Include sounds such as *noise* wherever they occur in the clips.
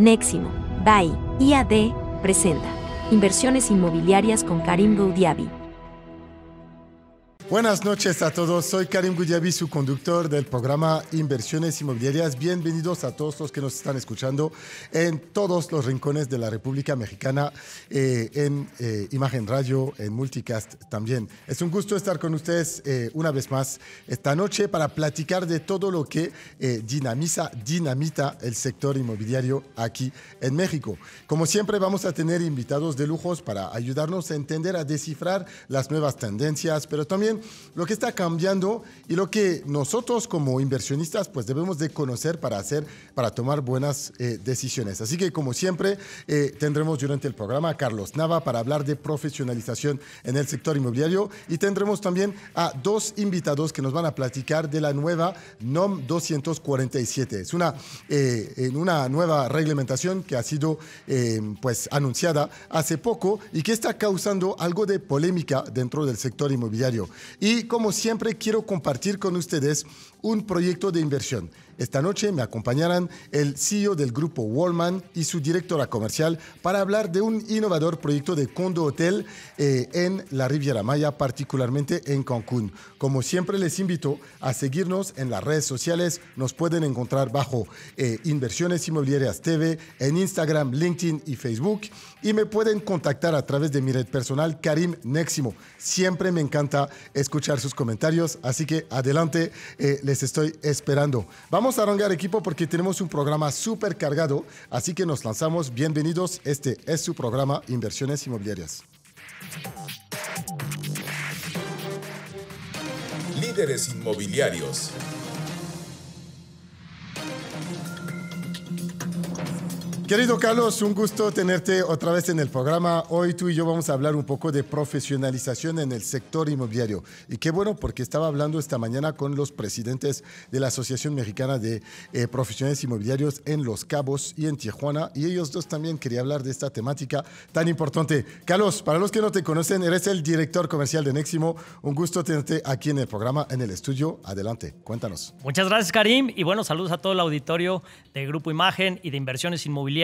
Neximo, BAI, IAD, presenta Inversiones Inmobiliarias con Karim Goudiabi. Buenas noches a todos, soy Karim Guyabi, su conductor del programa Inversiones Inmobiliarias. Bienvenidos a todos los que nos están escuchando en todos los rincones de la República Mexicana, eh, en eh, Imagen Radio, en Multicast también. Es un gusto estar con ustedes eh, una vez más esta noche para platicar de todo lo que dinamiza, dinamita el sector inmobiliario aquí en México. Como siempre vamos a tener invitados de lujos para ayudarnos a entender, a descifrar las nuevas tendencias, pero también lo que está cambiando y lo que nosotros como inversionistas pues debemos de conocer para hacer, para tomar buenas eh, decisiones. Así que como siempre eh, tendremos durante el programa a Carlos Nava para hablar de profesionalización en el sector inmobiliario y tendremos también a dos invitados que nos van a platicar de la nueva NOM 247. Es una, eh, una nueva reglamentación que ha sido pues, anunciada hace poco y que está causando algo de polémica dentro del sector inmobiliario. Y como siempre quiero compartir con ustedes un proyecto de inversión. Esta noche me acompañarán el CEO del grupo Wallman y su directora comercial para hablar de un innovador proyecto de condo hotel eh, en la Riviera Maya, particularmente en Cancún. Como siempre les invito a seguirnos en las redes sociales. Nos pueden encontrar bajo eh, Inversiones Inmobiliarias TV en Instagram, LinkedIn y Facebook. Y me pueden contactar a través de mi red personal, Karim Neximo. Siempre me encanta escuchar sus comentarios, así que adelante. Eh, les estoy esperando. Vamos a arrancar equipo porque tenemos un programa súper cargado, así que nos lanzamos. Bienvenidos, este es su programa Inversiones Inmobiliarias. Líderes Inmobiliarios. Querido Carlos, un gusto tenerte otra vez en el programa. Hoy tú y yo vamos a hablar un poco de profesionalización en el sector inmobiliario. Y qué bueno, porque estaba hablando esta mañana con los presidentes de la Asociación Mexicana de eh, Profesionales Inmobiliarios en Los Cabos y en Tijuana. Y ellos dos también querían hablar de esta temática tan importante. Carlos, para los que no te conocen, eres el director comercial de Neximo. Un gusto tenerte aquí en el programa, en el estudio. Adelante, cuéntanos. Muchas gracias, Karim. Y bueno, saludos a todo el auditorio de Grupo Imagen y de Inversiones Inmobiliarias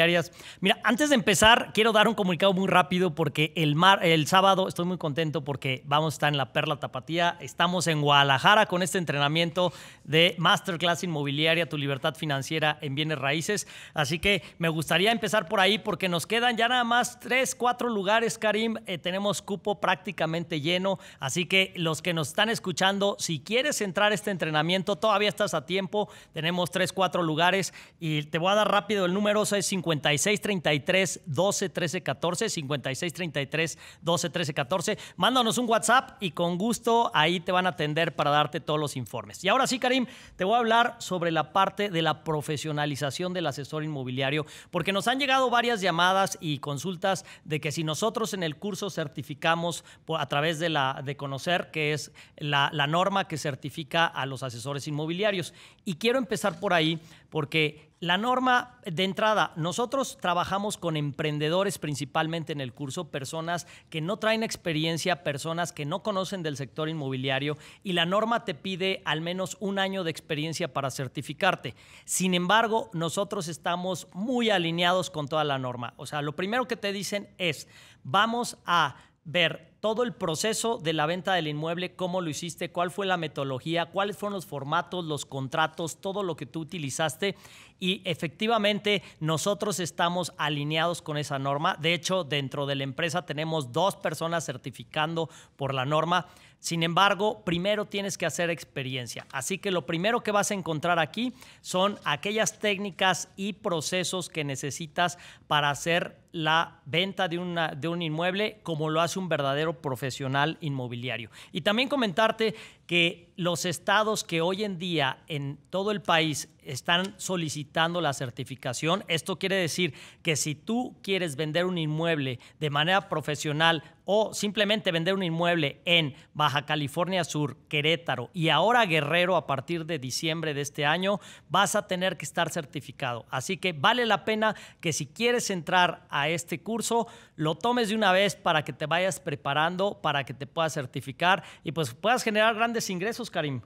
Mira, antes de empezar, quiero dar un comunicado muy rápido porque el, el sábado estoy muy contento porque vamos a estar en la Perla Tapatía. Estamos en Guadalajara con este entrenamiento de Masterclass Inmobiliaria, tu libertad financiera en bienes raíces. Así que me gustaría empezar por ahí porque nos quedan ya nada más tres, cuatro lugares, Karim. Eh, tenemos cupo prácticamente lleno. Así que los que nos están escuchando, si quieres entrar a este entrenamiento, todavía estás a tiempo. Tenemos tres, cuatro lugares y te voy a dar rápido el número, es 5633 12 13 14, 5633 12 13 14. Mándanos un WhatsApp y con gusto ahí te van a atender para darte todos los informes. Y ahora sí, Karim, te voy a hablar sobre la parte de la profesionalización del asesor inmobiliario, porque nos han llegado varias llamadas y consultas de que si nosotros en el curso certificamos a través de la de conocer, que es la norma que certifica a los asesores inmobiliarios. Y quiero empezar por ahí porque la norma de entrada, nosotros trabajamos con emprendedores principalmente en el curso, personas que no traen experiencia, personas que no conocen del sector inmobiliario y la norma te pide al menos un año de experiencia para certificarte. Sin embargo, nosotros estamos muy alineados con toda la norma. O sea, lo primero que te dicen es, vamos a ver todo el proceso de la venta del inmueble, cómo lo hiciste, cuál fue la metodología, cuáles fueron los formatos, los contratos, todo lo que tú utilizaste. Y efectivamente nosotros estamos alineados con esa norma. De hecho, dentro de la empresa tenemos dos personas certificando por la norma. Sin embargo, primero tienes que hacer experiencia. Así que lo primero que vas a encontrar aquí son aquellas técnicas y procesos que necesitas para hacer la venta de, de un inmueble como lo hace un verdadero profesional inmobiliario. Y también comentarte que los estados que hoy en día en todo el país están solicitando la certificación, esto quiere decir que si tú quieres vender un inmueble de manera profesional o simplemente vender un inmueble en Baja California Sur, Querétaro y ahora Guerrero a partir de diciembre de este año, vas a tener que estar certificado. Así que vale la pena que si quieres entrar a este curso, lo tomes de una vez para que te vayas preparando, para que te puedas certificar y pues puedas generar grandes ingresos, Karim.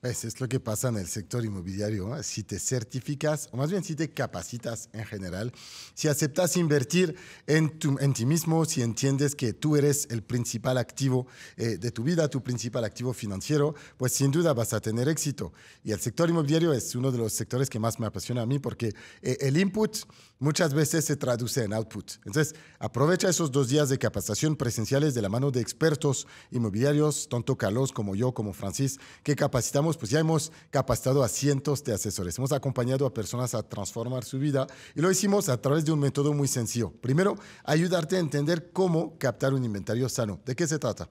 Pues es lo que pasa en el sector inmobiliario. Si te certificas, o más bien si te capacitas en general, si aceptas invertir en, tu, en ti mismo, si entiendes que tú eres el principal activo eh, de tu vida, tu principal activo financiero, pues sin duda vas a tener éxito. Y el sector inmobiliario es uno de los sectores que más me apasiona a mí porque eh, el input muchas veces se traduce en output. Entonces, aprovecha esos dos días de capacitación presenciales de la mano de expertos inmobiliarios, tanto Carlos como yo, como Francis, que capacitamos, pues ya hemos capacitado a cientos de asesores. Hemos acompañado a personas a transformar su vida y lo hicimos a través de un método muy sencillo. Primero, ayudarte a entender cómo captar un inventario sano. ¿De qué se trata?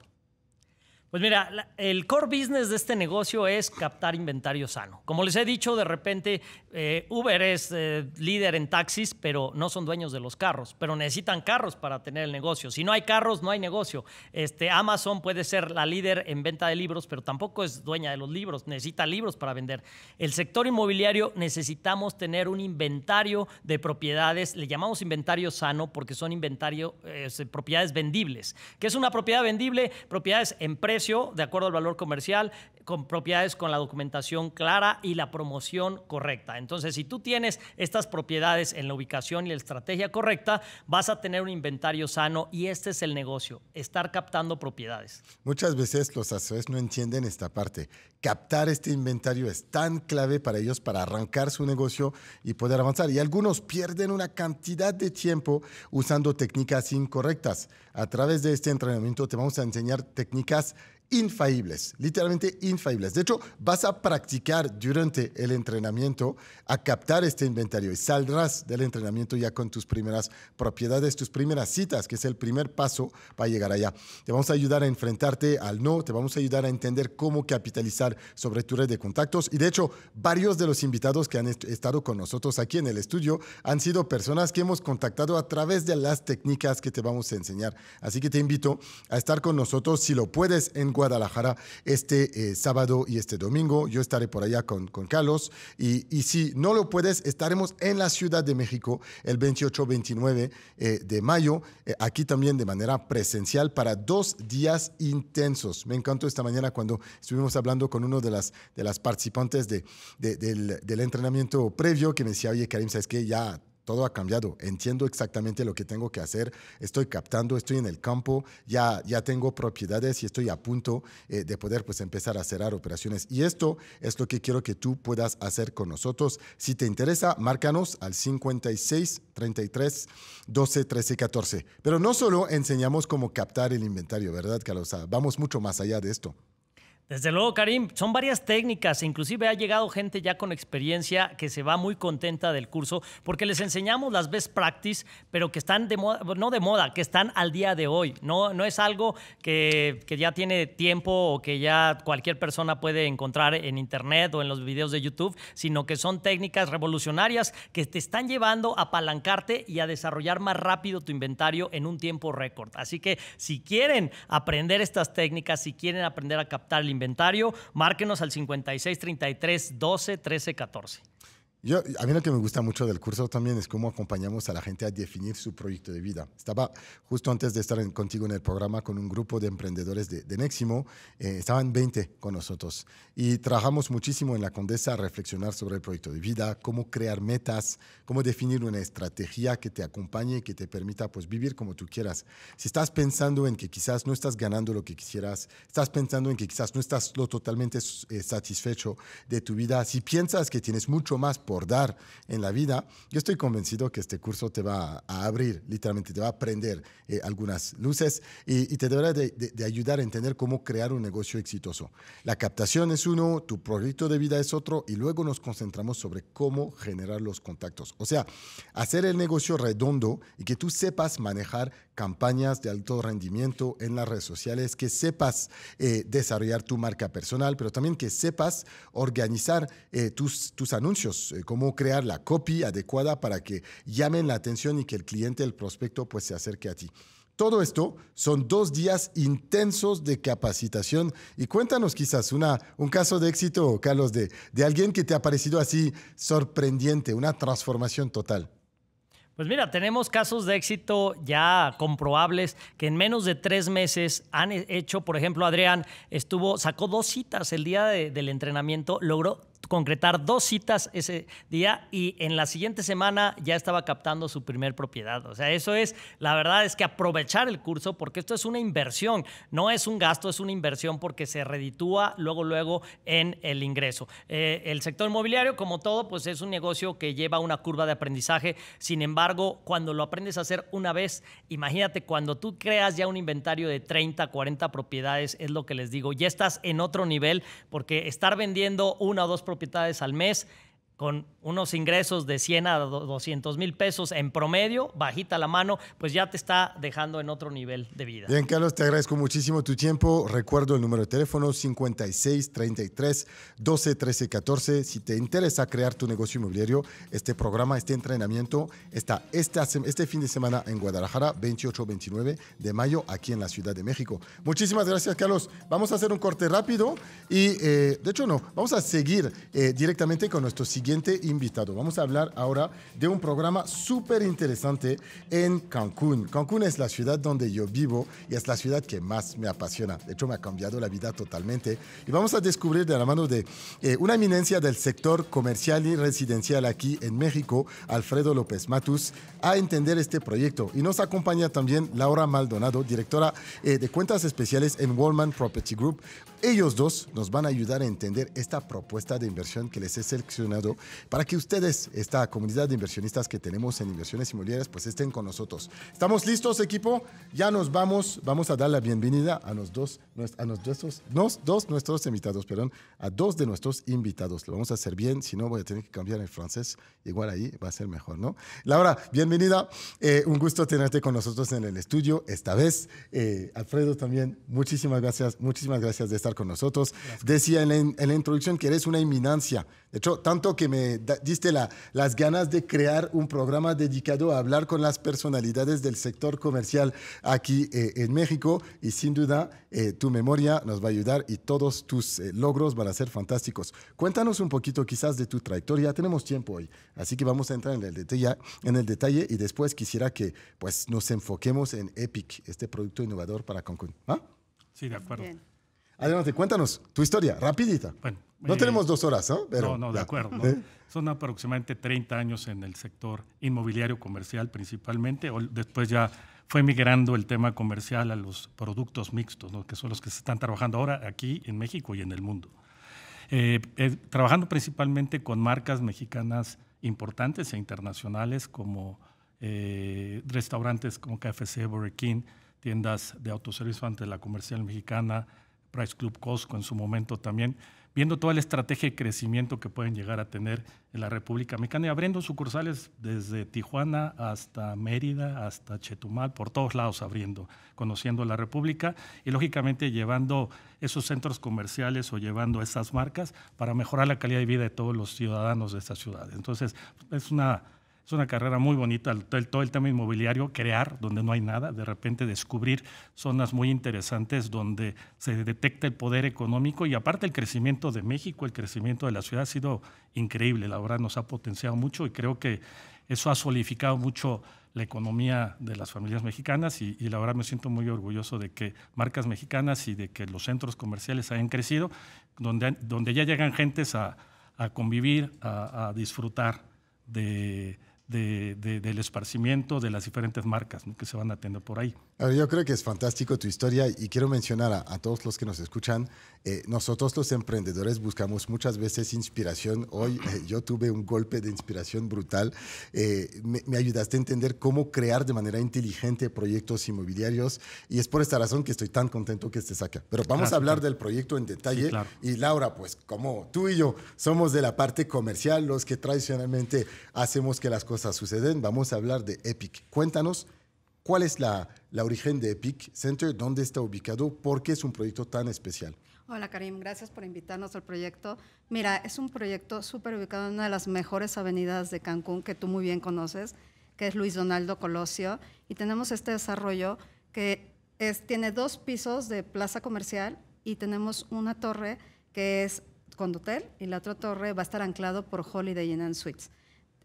Pues mira, el core business de este negocio es captar inventario sano. Como les he dicho, de repente eh, Uber es eh, líder en taxis, pero no son dueños de los carros, pero necesitan carros para tener el negocio. Si no hay carros, no hay negocio. Este, Amazon puede ser la líder en venta de libros, pero tampoco es dueña de los libros, necesita libros para vender. El sector inmobiliario necesitamos tener un inventario de propiedades, le llamamos inventario sano porque son inventario, eh, propiedades vendibles. ¿Qué es una propiedad vendible? Propiedades empresas de acuerdo al valor comercial, con propiedades con la documentación clara y la promoción correcta. Entonces, si tú tienes estas propiedades en la ubicación y la estrategia correcta, vas a tener un inventario sano y este es el negocio, estar captando propiedades. Muchas veces los asesores no entienden esta parte. Captar este inventario es tan clave para ellos para arrancar su negocio y poder avanzar. Y algunos pierden una cantidad de tiempo usando técnicas incorrectas. A través de este entrenamiento te vamos a enseñar técnicas Infaíbles, literalmente infalibles. De hecho, vas a practicar durante el entrenamiento a captar este inventario y saldrás del entrenamiento ya con tus primeras propiedades, tus primeras citas, que es el primer paso para llegar allá. Te vamos a ayudar a enfrentarte al no, te vamos a ayudar a entender cómo capitalizar sobre tu red de contactos y de hecho, varios de los invitados que han estado con nosotros aquí en el estudio han sido personas que hemos contactado a través de las técnicas que te vamos a enseñar. Así que te invito a estar con nosotros si lo puedes en Guadalajara este eh, sábado y este domingo. Yo estaré por allá con, con Carlos. Y, si no lo puedes, estaremos en la Ciudad de México el 28-29 eh, de mayo, eh, aquí también de manera presencial para dos días intensos. Me encantó esta mañana cuando estuvimos hablando con uno de las, de las participantes de, del, del entrenamiento previo que me decía, oye, Karim, ¿sabes qué? Ya todo ha cambiado, entiendo exactamente lo que tengo que hacer, estoy captando, estoy en el campo, ya, ya tengo propiedades y estoy a punto eh, de poder pues empezar a cerrar operaciones. Y esto es lo que quiero que tú puedas hacer con nosotros. Si te interesa, márcanos al 56 33 12 13 14. Pero no solo enseñamos cómo captar el inventario, ¿verdad, Carlos? Vamos mucho más allá de esto. Desde luego, Karim, son varias técnicas, inclusive ha llegado gente ya con experiencia que se va muy contenta del curso, porque les enseñamos las best practice, pero que están de moda, no de moda, que están al día de hoy. No, no es algo que, que ya tiene tiempo o que ya cualquier persona puede encontrar en internet o en los videos de YouTube, sino que son técnicas revolucionarias que te están llevando a apalancarte y a desarrollar más rápido tu inventario en un tiempo récord. Así que si quieren aprender estas técnicas, si quieren aprender a captar inventario, márquenos al 56 33 12 13 14. Yo, a mí lo que me gusta mucho del curso también es cómo acompañamos a la gente a definir su proyecto de vida. Estaba justo antes de estar contigo en el programa con un grupo de emprendedores de, de Neximo, eh, estaban 20 con nosotros y trabajamos muchísimo en la Condesa a reflexionar sobre el proyecto de vida, cómo crear metas, cómo definir una estrategia que te acompañe y que te permita pues, vivir como tú quieras. Si estás pensando en que quizás no estás ganando lo que quisieras, estás pensando en que quizás no estás lo totalmente eh, satisfecho de tu vida, si piensas que tienes mucho más por en la vida, yo estoy convencido que este curso te va a abrir, literalmente te va a prender eh, algunas luces y, te deberá de, ayudar a entender cómo crear un negocio exitoso. La captación es uno, tu proyecto de vida es otro y luego nos concentramos sobre cómo generar los contactos. O sea, hacer el negocio redondo y que tú sepas manejar campañas de alto rendimiento en las redes sociales, que sepas eh, desarrollar tu marca personal, pero también que sepas organizar eh, tus, tus anuncios cómo crear la copy adecuada para que llamen la atención y que el cliente, el prospecto, pues se acerque a ti. Todo esto son dos días intensos de capacitación y cuéntanos quizás una, un caso de éxito, Carlos, de, de alguien que te ha parecido así sorprendente, una transformación total. Pues mira, tenemos casos de éxito ya comprobables que en menos de tres meses han hecho, por ejemplo, Adrián estuvo, sacó dos citas el día del entrenamiento, logró concretar dos citas ese día y en la siguiente semana ya estaba captando su primer propiedad. O sea, eso es, la verdad es que aprovechar el curso porque esto es una inversión, no es un gasto, es una inversión porque se reditúa luego, luego en el ingreso. Eh, el sector inmobiliario, como todo, pues es un negocio que lleva una curva de aprendizaje. Sin embargo, cuando lo aprendes a hacer una vez, imagínate cuando tú creas ya un inventario de 30, 40 propiedades, es lo que les digo, ya estás en otro nivel porque estar vendiendo una o dos propiedades propiedades al mes con unos ingresos de 100 a 200 mil pesos en promedio, bajita la mano, pues ya te está dejando en otro nivel de vida. Bien, Carlos, te agradezco muchísimo tu tiempo. Recuerdo el número de teléfono 5633 121314 Si te interesa crear tu negocio inmobiliario, este programa, este entrenamiento está este, este fin de semana en Guadalajara, 28-29 de mayo, aquí en la Ciudad de México. Muchísimas gracias, Carlos. Vamos a hacer un corte rápido y, eh, de hecho, no, vamos a seguir eh, directamente con nuestro siguiente siguiente invitado. Vamos a hablar ahora de un programa súper interesante en Cancún. Cancún es la ciudad donde yo vivo y es la ciudad que más me apasiona. De hecho, me ha cambiado la vida totalmente. Y vamos a descubrir de la mano de eh, una eminencia del sector comercial y residencial aquí en México, Alfredo López Matus, a entender este proyecto. Y nos acompaña también Laura Maldonado, directora eh, de cuentas especiales en Wallman Property Group. Ellos dos nos van a ayudar a entender esta propuesta de inversión que les he seleccionado para que ustedes, esta comunidad de inversionistas que tenemos en inversiones inmobiliarias, pues estén con nosotros. ¿Estamos listos, equipo? Ya nos vamos. Vamos a dar la bienvenida a los dos, a nuestros, dos nuestros invitados, perdón, a dos de nuestros invitados. Lo vamos a hacer bien, si no voy a tener que cambiar el francés. Igual ahí va a ser mejor, ¿no? Laura, bienvenida. Eh, un gusto tenerte con nosotros en el estudio esta vez. Eh, Alfredo también, muchísimas gracias, muchísimas gracias de estar con nosotros. Decía en la, introducción que eres una eminencia. De hecho, tanto que me diste las ganas de crear un programa dedicado a hablar con las personalidades del sector comercial aquí eh, en México y sin duda eh, tu memoria nos va a ayudar y todos tus eh, logros van a ser fantásticos. Cuéntanos un poquito quizás de tu trayectoria, tenemos tiempo hoy, así que vamos a entrar en el detalle, en el detalle y después quisiera que pues, nos enfoquemos en Epic, este producto innovador para Cancún. ¿ah? Sí, de acuerdo. Adelante, cuéntanos tu historia, rapidita. Bueno, no eh, tenemos dos horas, ¿no? Pero, no, no, de acuerdo. ¿Eh? Son aproximadamente 30 años en el sector inmobiliario comercial principalmente. después ya fue migrando el tema comercial a los productos mixtos, que son los que se están trabajando ahora aquí en México y en el mundo. Eh, trabajando principalmente con marcas mexicanas importantes e internacionales como restaurantes como KFC, Burger King, tiendas de autoservicio ante la comercial mexicana, Price Club Costco en su momento también, viendo toda la estrategia de crecimiento que pueden llegar a tener en la República Mexicana y abriendo sucursales desde Tijuana hasta Mérida, hasta Chetumal, por todos lados abriendo, conociendo la República y lógicamente llevando esos centros comerciales o llevando esas marcas para mejorar la calidad de vida de todos los ciudadanos de estas ciudades. Entonces, es una es una carrera muy bonita, todo el tema inmobiliario, crear donde no hay nada, de repente descubrir zonas muy interesantes donde se detecta el poder económico y aparte el crecimiento de México, el crecimiento de la ciudad ha sido increíble, la verdad nos ha potenciado mucho y creo que eso ha solidificado mucho la economía de las familias mexicanas y, la verdad me siento muy orgulloso de que marcas mexicanas y de que los centros comerciales hayan crecido, donde, donde ya llegan gentes a, convivir, a disfrutar de del esparcimiento de las diferentes marcas que se van a por ahí yo creo que es fantástico tu historia y quiero mencionar a, todos los que nos escuchan, eh, nosotros los emprendedores buscamos muchas veces inspiración. Hoy eh, yo tuve un golpe de inspiración brutal. Eh, me, ayudaste a entender cómo crear de manera inteligente proyectos inmobiliarios y es por esta razón que estoy tan contento que estés acá. Pero vamos a hablar del proyecto en detalle. Y Laura, pues como tú y yo somos de la parte comercial, los que tradicionalmente hacemos que las cosas suceden, vamos a hablar de Epic. Cuéntanos ¿Cuál es la, la origen de Epic Center? ¿Dónde está ubicado? ¿Por qué es un proyecto tan especial? Hola Karim, gracias por invitarnos al proyecto. Mira, es un proyecto súper ubicado en una de las mejores avenidas de Cancún que tú muy bien conoces, que es Luis Donaldo Colosio. Y tenemos este desarrollo que es, tiene dos pisos de plaza comercial y tenemos una torre que es con hotel y la otra torre va a estar anclado por Holiday Inn Suites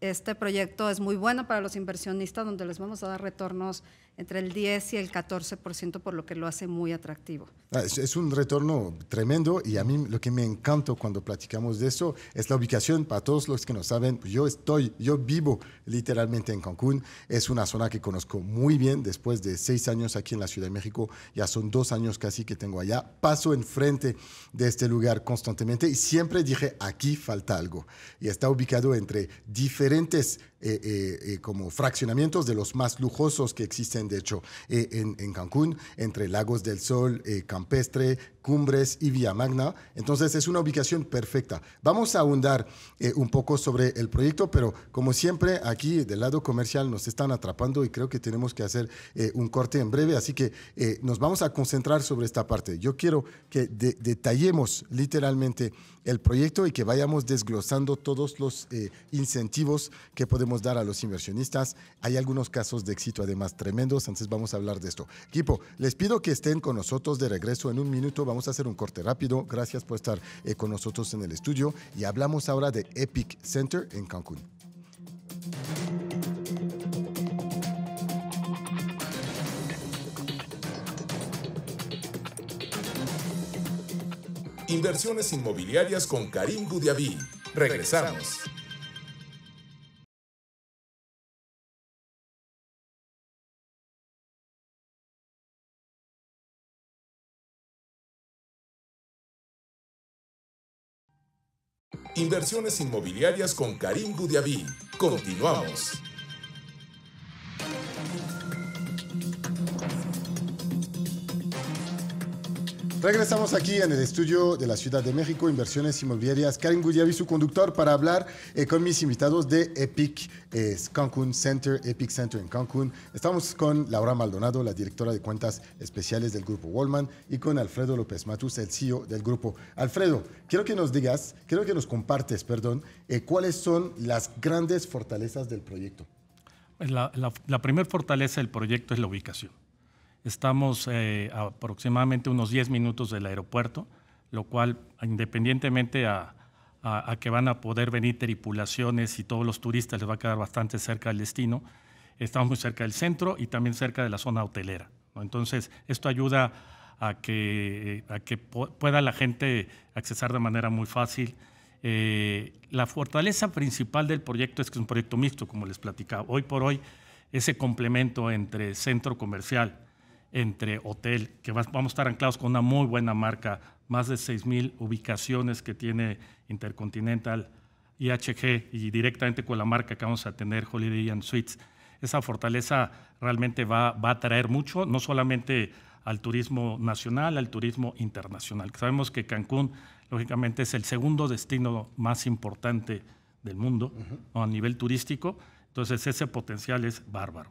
este proyecto es muy bueno para los inversionistas, donde les vamos a dar retornos entre el 10 y el 14%, por lo que lo hace muy atractivo. Ah, es, un retorno tremendo y a mí lo que me encanta cuando platicamos de eso es la ubicación. Para todos los que no saben, pues yo estoy, yo vivo literalmente en Cancún. Es una zona que conozco muy bien. Después de seis años aquí en la Ciudad de México, ya son dos años casi que tengo allá. Paso enfrente de este lugar constantemente y siempre dije, aquí falta algo. Y está ubicado entre diferentes eh, eh, eh, como fraccionamientos de los más lujosos que existen, de hecho, en, Cancún, entre Lagos del Sol, Campestre, Cumbres y Vía Magna. Entonces es una ubicación perfecta. Vamos a ahondar un poco sobre el proyecto, pero como siempre aquí del lado comercial nos están atrapando y creo que tenemos que hacer un corte en breve, así que nos vamos a concentrar sobre esta parte. Yo quiero que detallemos literalmente el proyecto y que vayamos desglosando todos los incentivos que podemos dar a los inversionistas. Hay algunos casos de éxito además tremendos, Antes vamos a hablar de esto. Equipo, les pido que estén con nosotros de regreso en un minuto, vamos a hacer un corte rápido. Gracias por estar eh, con nosotros en el estudio y hablamos ahora de Epic Center en Cancún. Inversiones inmobiliarias con Karim Gudiabí Regresamos. Inversiones inmobiliarias con Karim Gudiabí. Continuamos. Regresamos aquí en el estudio de la Ciudad de México, Inversiones Inmobiliarias. Karen Gulliavi, su conductor, para hablar eh, con mis invitados de Epic Cancún Center, Epic Center en Cancún. Estamos con Laura Maldonado, la directora de cuentas especiales del grupo Wallman, y con Alfredo López Matus, el CEO del grupo. Alfredo, quiero que nos digas, quiero que nos compartes, perdón, eh, cuáles son las grandes fortalezas del proyecto. la primera fortaleza del proyecto es la ubicación. Estamos eh, aproximadamente unos 10 minutos del aeropuerto, lo cual, independientemente a, que van a poder venir tripulaciones y todos los turistas, les va a quedar bastante cerca del destino. Estamos muy cerca del centro y también cerca de la zona hotelera. Entonces, esto ayuda a que, que pueda la gente accesar de manera muy fácil. Eh, la fortaleza principal del proyecto es que es un proyecto mixto, como les platicaba. Hoy por hoy, ese complemento entre centro comercial, entre hotel, que vamos a estar anclados con una muy buena marca, más de 6.000 ubicaciones que tiene Intercontinental, IHG y directamente con la marca que vamos a tener, Holiday Inn Suites. Esa fortaleza realmente va, a atraer mucho, no solamente al turismo nacional, al turismo internacional. Sabemos que Cancún, lógicamente, es el segundo destino más importante del mundo a nivel turístico, entonces ese potencial es bárbaro.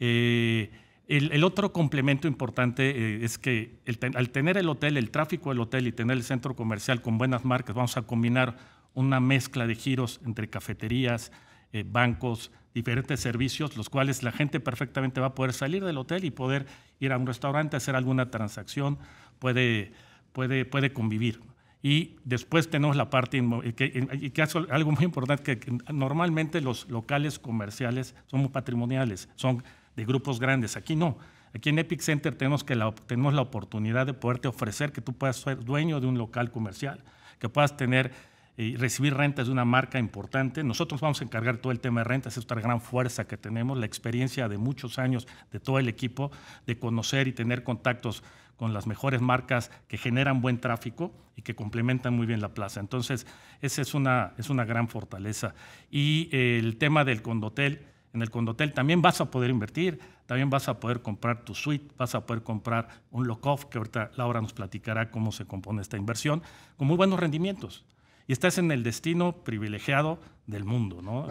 Eh, el, otro complemento importante eh, es que al tener el hotel, el tráfico del hotel y tener el centro comercial con buenas marcas, vamos a combinar una mezcla de giros entre cafeterías, eh, bancos, diferentes servicios, los cuales la gente perfectamente va a poder salir del hotel y poder ir a un restaurante, hacer alguna transacción, puede, puede, puede convivir. Y después tenemos la parte, eh, que, que algo muy importante, que normalmente los locales comerciales son patrimoniales, son de grupos grandes. Aquí no. Aquí en Epic Center tenemos, que la, tenemos la oportunidad de poderte ofrecer que tú puedas ser dueño de un local comercial, que puedas tener y recibir rentas de una marca importante. Nosotros vamos a encargar todo el tema de rentas, es otra gran fuerza que tenemos, la experiencia de muchos años de todo el equipo, de conocer y tener contactos con las mejores marcas que generan buen tráfico y que complementan muy bien la plaza. Entonces, esa es una, es una gran fortaleza. Y eh, el tema del condotel en el Condotel también vas a poder invertir, también vas a poder comprar tu suite, vas a poder comprar un lock-off, que ahorita Laura nos platicará cómo se compone esta inversión, con muy buenos rendimientos y estás en el destino privilegiado del mundo, ¿no?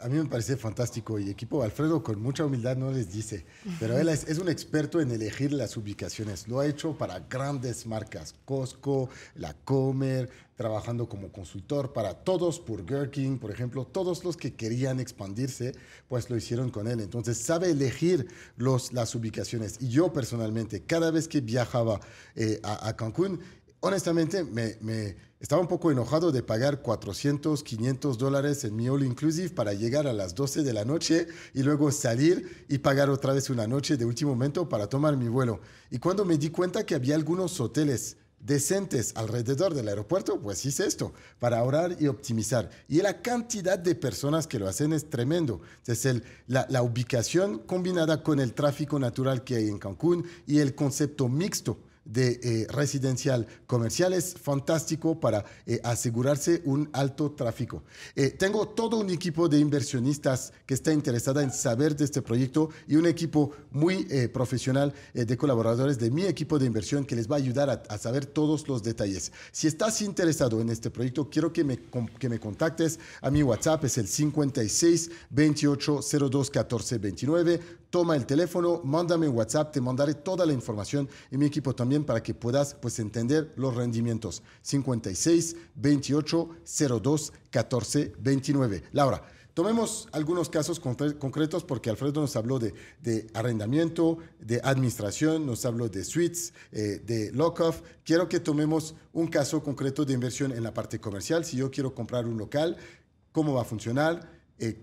A mí me parece fantástico y equipo Alfredo con mucha humildad no les dice, pero él es, un experto en elegir las ubicaciones. Lo ha hecho para grandes marcas, Costco, la Comer, trabajando como consultor para todos, por King, por ejemplo, todos los que querían expandirse, pues lo hicieron con él. Entonces sabe elegir los, las ubicaciones. Y yo personalmente, cada vez que viajaba eh, a Cancún, honestamente, me, estaba un poco enojado de pagar 400, 500 dólares en mi All Inclusive para llegar a las 12 de la noche y luego salir y pagar otra vez una noche de último momento para tomar mi vuelo. Y cuando me di cuenta que había algunos hoteles decentes alrededor del aeropuerto, pues hice esto, para ahorrar y optimizar. Y la cantidad de personas que lo hacen es tremendo. Es el, la ubicación combinada con el tráfico natural que hay en Cancún y el concepto mixto de eh, residencial comercial es fantástico para eh, asegurarse un alto tráfico. Eh, tengo todo un equipo de inversionistas que está interesada en saber de este proyecto y un equipo muy profesional de colaboradores de mi equipo de inversión que les va a ayudar a, saber todos los detalles. Si estás interesado en este proyecto, quiero que me, que me contactes a mi WhatsApp, es el 56 28 02 14 29. Toma el teléfono, mándame un WhatsApp, te mandaré toda la información y mi equipo también para que puedas pues, entender los rendimientos. 56, 28, 02, 14, 29. Laura, Tomemos algunos casos concretos porque Alfredo nos habló de, arrendamiento, de administración, nos habló de suites, eh, de lock-off. Quiero que tomemos un caso concreto de inversión en la parte comercial. Si yo quiero comprar un local, ¿cómo va a funcionar? eh,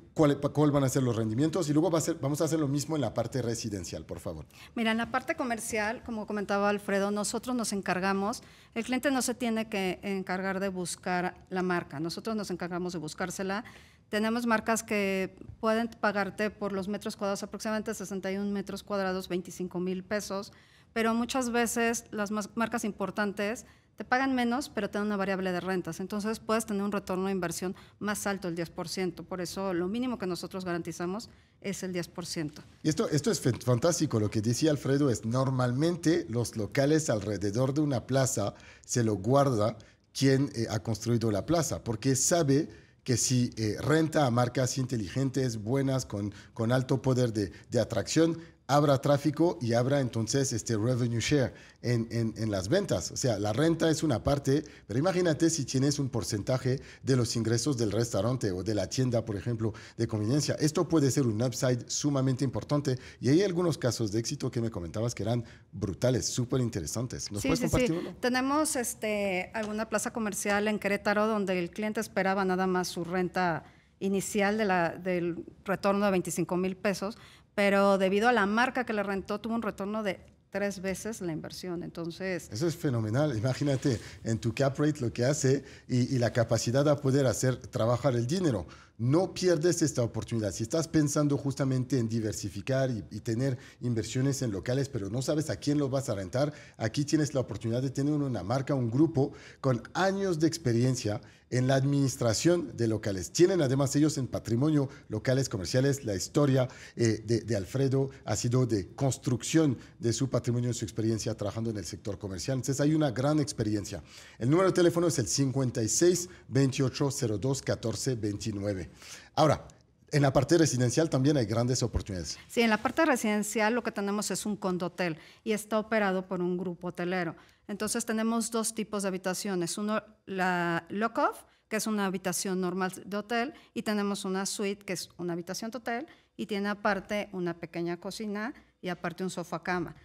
van a ser los rendimientos y luego vamos a hacer lo mismo en la parte residencial, por favor. Mira, en la parte comercial, como comentaba Alfredo, nosotros nos encargamos, el cliente no se tiene que encargar de buscar la marca, nosotros nos encargamos de buscársela. Tenemos marcas que pueden pagarte por los metros cuadrados, aproximadamente 61 metros cuadrados, 25 mil pesos, pero muchas veces las marcas importantes te pagan menos, pero te dan una variable de rentas. Entonces puedes tener un retorno de inversión más alto, el 10%. Por eso lo mínimo que nosotros garantizamos es el 10%. Y esto, esto es fantástico. Lo que decía Alfredo es, normalmente los locales alrededor de una plaza se lo guarda quien eh, ha construido la plaza, porque sabe que si eh, renta a marcas inteligentes, buenas, con, con alto poder de, de atracción, abra tráfico y abra entonces este revenue share en, las ventas. O sea, la renta es una parte, pero imagínate si tienes un porcentaje de los ingresos del restaurante o de la tienda, por ejemplo, de conveniencia. Esto puede ser un upside sumamente importante y hay algunos casos de éxito que me comentabas que eran brutales, súper interesantes. ¿Nos sí, sí, sí. Tenemos este, alguna plaza comercial en Querétaro donde el cliente esperaba nada más su renta inicial del retorno de 25 mil pesos pero debido a la marca que le rentó tuvo un retorno de tres veces la inversión. Entonces. Eso es fenomenal. Imagínate en tu cap rate lo que hace y, la capacidad de poder hacer trabajar el dinero. No pierdes esta oportunidad. Si estás pensando justamente en diversificar y, tener inversiones en locales, pero no sabes a quién lo vas a rentar, aquí tienes la oportunidad de tener una marca, un grupo con años de experiencia en la administración de locales. Tienen además ellos en patrimonio locales comerciales la historia eh, de, Alfredo, ha sido de construcción de su patrimonio, su experiencia trabajando en el sector comercial. Entonces hay una gran experiencia. El número de teléfono es el 56 28 02 14 29. Ahora, en la parte residencial también hay grandes oportunidades. Sí, en la parte residencial lo que tenemos es un condotel y está operado por un grupo hotelero. Entonces tenemos dos tipos de habitaciones. Uno, la lock-off, que es una habitación normal de hotel, y tenemos una suite, que es una habitación de hotel, y tiene aparte una pequeña cocina y aparte un sofá cama.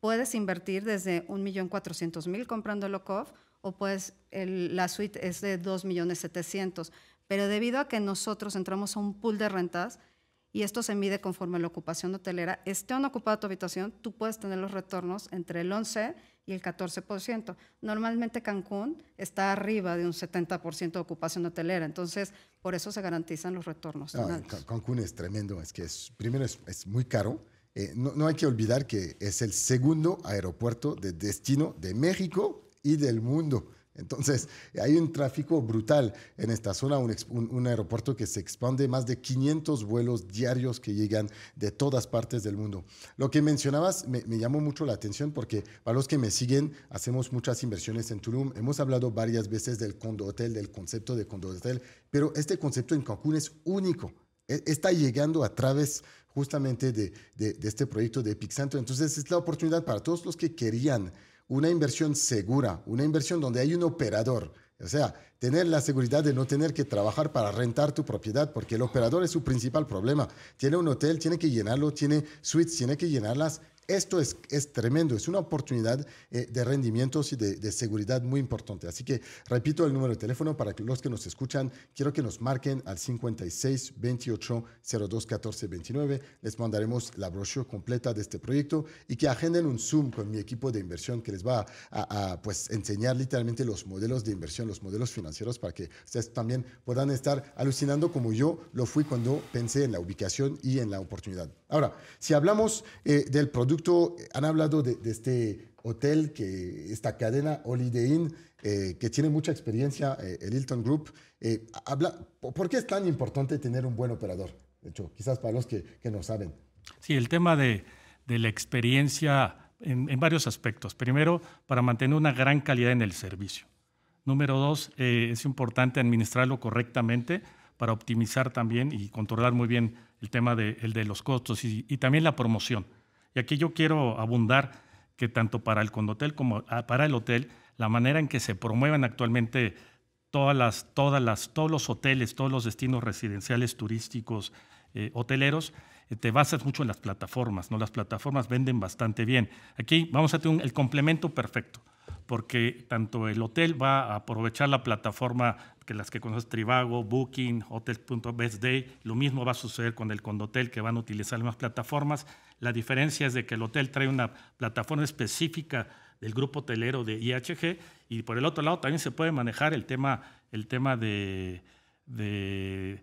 Puedes invertir desde 1.400.000 comprando lock-off o pues la suite es de 2.700.000 pero debido a que nosotros entramos a un pool de rentas, y esto se mide conforme a la ocupación hotelera, esté o no ocupada tu habitación, tú puedes tener los retornos entre el 11 y el 14%. Normalmente Cancún está arriba de un 70% de ocupación hotelera, entonces por eso se garantizan los retornos. Cancún es tremendo, es que primero es, muy caro. Eh, no, no, hay que olvidar que es el segundo aeropuerto de destino de México y del mundo. Entonces, hay un tráfico brutal en esta zona, un, aeropuerto que se expande, más de 500 vuelos diarios que llegan de todas partes del mundo. Lo que mencionabas me, llamó mucho la atención porque para los que me siguen, hacemos muchas inversiones en Tulum. Hemos hablado varias veces del condo hotel, del concepto de condo hotel, pero este concepto en Cancún es único. E, está llegando a través justamente de, este proyecto de Pixanto. Entonces, es la oportunidad para todos los que querían una inversión segura, una inversión donde hay un operador. O sea, tener la seguridad de no tener que trabajar para rentar tu propiedad, porque el operador es su principal problema. Tiene un hotel, tiene que llenarlo, tiene suites, tiene que llenarlas esto es, es tremendo, es una oportunidad eh, de rendimientos y de, seguridad muy importante. Así que repito el número de teléfono para que los que nos escuchan, quiero que nos marquen al 56 28 02 14 29. Les mandaremos la brochure completa de este proyecto y que agenden un Zoom con mi equipo de inversión que les va a, pues, enseñar literalmente los modelos de inversión, los modelos financieros para que ustedes también puedan estar alucinando como yo lo fui cuando pensé en la ubicación y en la oportunidad. Ahora, si hablamos eh, del producto, eh, han hablado de, este hotel, que esta cadena Holiday Inn, eh, que tiene mucha experiencia, eh, el Hilton Group. habla, ¿Por qué es tan importante tener un buen operador? De hecho, quizás para los que, no saben. Sí, el tema de, la experiencia en, varios aspectos. Primero, para mantener una gran calidad en el servicio. Número dos, es importante administrarlo correctamente para optimizar también y controlar muy bien el tema de, de los costos y también la promoción y aquí yo quiero abundar que tanto para el condotel como ah, para el hotel, la manera en que se promueven actualmente todas las, todos los hoteles, todos los destinos residenciales, turísticos, eh, hoteleros, eh, te basas mucho en las plataformas, ¿no? Las plataformas venden bastante bien. Aquí vamos a tener el complemento perfecto, porque tanto el hotel va a aprovechar la plataforma que las que conoces, Trivago, Booking, Hotel.bestday, lo mismo va a suceder con el Condotel, que van a utilizar las plataformas, la diferencia es de que el hotel trae una plataforma específica del grupo hotelero de IHG y por el otro lado también se puede manejar el tema, el tema de, de,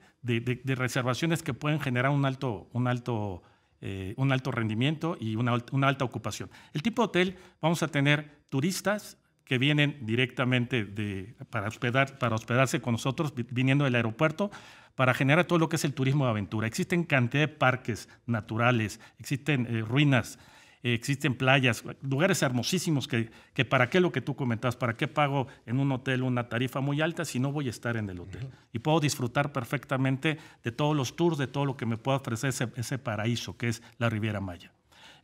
reservaciones que pueden generar un alto, un alto, eh, un alto rendimiento y una, alta ocupación. El tipo de hotel vamos a tener turistas, que vienen directamente de, para, hospedar, para hospedarse con nosotros viniendo del aeropuerto para generar todo lo que es el turismo de aventura. Existen cantidad de parques naturales, existen eh, ruinas, eh, existen playas, lugares hermosísimos que, para qué lo que tú comentabas, para qué pago en un hotel una tarifa muy alta si no voy a estar en el hotel. Y puedo disfrutar perfectamente de todos los tours, de todo lo que me pueda ofrecer ese, paraíso que es la Riviera Maya.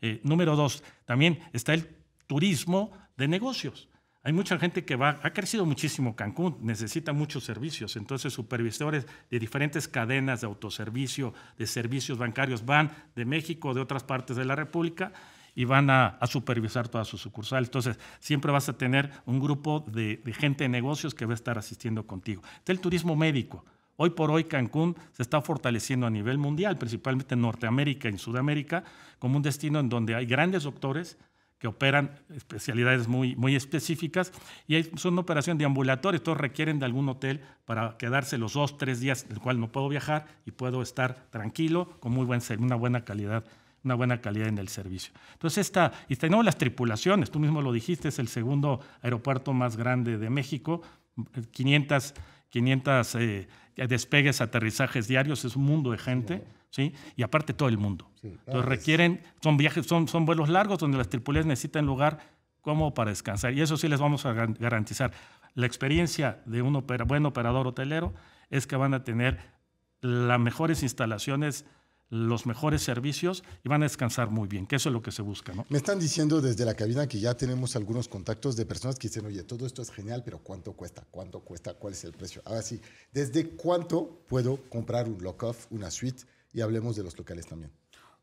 Eh, número dos, también está el turismo de negocios. Hay mucha gente que va, ha crecido muchísimo Cancún, necesita muchos servicios, entonces supervisores de diferentes cadenas de autoservicio, de servicios bancarios, van de México, de otras partes de la República y van a, supervisar toda su sucursal. Entonces, siempre vas a tener un grupo de, gente de negocios que va a estar asistiendo contigo. el turismo médico. Hoy por hoy Cancún se está fortaleciendo a nivel mundial, principalmente en Norteamérica y en Sudamérica, como un destino en donde hay grandes doctores, que operan especialidades muy, muy específicas y son operaciones de ambulatorios, todos requieren de algún hotel para quedarse los dos, tres días, el cual no puedo viajar y puedo estar tranquilo con muy buen, una buena calidad una buena calidad en el servicio. Entonces, esta, y tenemos las tripulaciones, tú mismo lo dijiste, es el segundo aeropuerto más grande de México, 500, 500 eh, despegues, aterrizajes diarios, es un mundo de gente. Y aparte todo el mundo. Entonces requieren, son viajes, son, son vuelos largos donde las tripulaciones necesitan lugar como para descansar. Y eso sí les vamos a garantizar. La experiencia de un buen operador hotelero es que van a tener las mejores instalaciones, los mejores servicios y van a descansar muy bien, que eso es lo que se busca. ¿no? Me están diciendo desde la cabina que ya tenemos algunos contactos de personas que dicen, oye, todo esto es genial, pero ¿cuánto cuesta? ¿Cuánto cuesta? ¿Cuál es el precio? Ahora sí, ¿desde cuánto puedo comprar un lock-off, una suite? y hablemos de los locales también.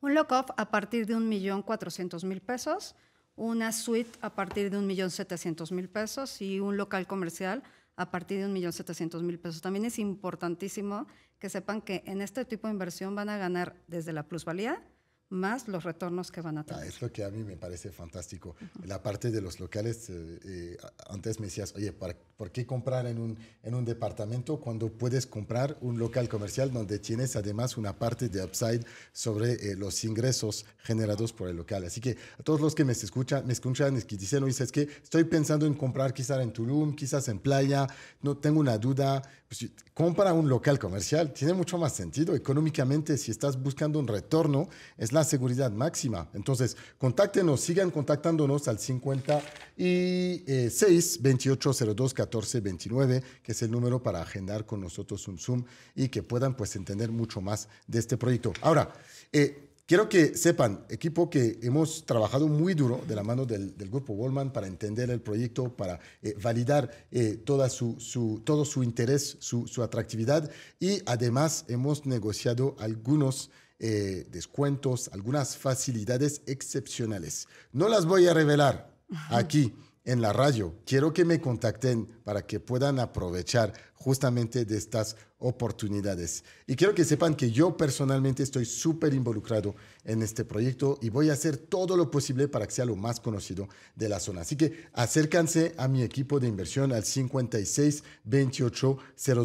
Un lock a partir de 1.400.000 pesos, una suite a partir de 1.700.000 pesos y un local comercial a partir de 1.700.000 pesos. También es importantísimo que sepan que en este tipo de inversión van a ganar desde la plusvalía, más los retornos que van a tener. Ah, es lo que a mí me parece fantástico. La parte de los locales, eh, eh, antes me decías, oye, ¿por, qué comprar en un, en un departamento cuando puedes comprar un local comercial donde tienes además una parte de upside sobre eh, los ingresos generados por el local? Así que a todos los que me escuchan, me escuchan es que dicen, oye, es que estoy pensando en comprar quizás en Tulum, quizás en playa, no tengo una duda, pues, compra un local comercial, tiene mucho más sentido. Económicamente, si estás buscando un retorno, es la seguridad máxima. Entonces, contáctenos, sigan contactándonos al 56 2802 1429, que es el número para agendar con nosotros un Zoom y que puedan pues entender mucho más de este proyecto. Ahora, eh, Quiero que sepan, equipo, que hemos trabajado muy duro de la mano del, grupo Wallman para entender el proyecto, para eh, validar eh, su, todo su interés, su, atractividad y además hemos negociado algunos eh, descuentos, algunas facilidades excepcionales. No las voy a revelar *laughs* aquí en la radio. Quiero que me contacten para que puedan aprovechar justamente de estas oportunidades. Y quiero que sepan que yo personalmente estoy súper involucrado en este proyecto y voy a hacer todo lo posible para que sea lo más conocido de la zona. Así que acérquense a mi equipo de inversión al 56 28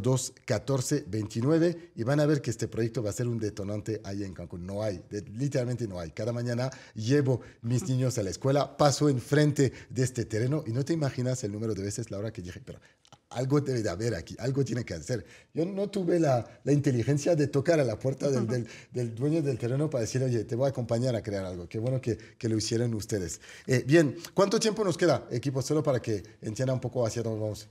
02 14 29 y van a ver que este proyecto va a ser un detonante ahí en Cancún. No hay, literalmente no hay. Cada mañana llevo mis niños a la escuela, paso enfrente de este terreno y no te imaginas el número de veces, la hora que dije, algo debe de haber aquí, algo tiene que hacer. Yo no tuve la, la inteligencia de tocar a la puerta del, del, dueño del terreno para decir, oye, te voy a acompañar a crear algo. Qué bueno que, que lo hicieron ustedes. Eh, bien, ¿cuánto tiempo nos queda, equipo? Solo para que entienda un poco hacia dónde vamos.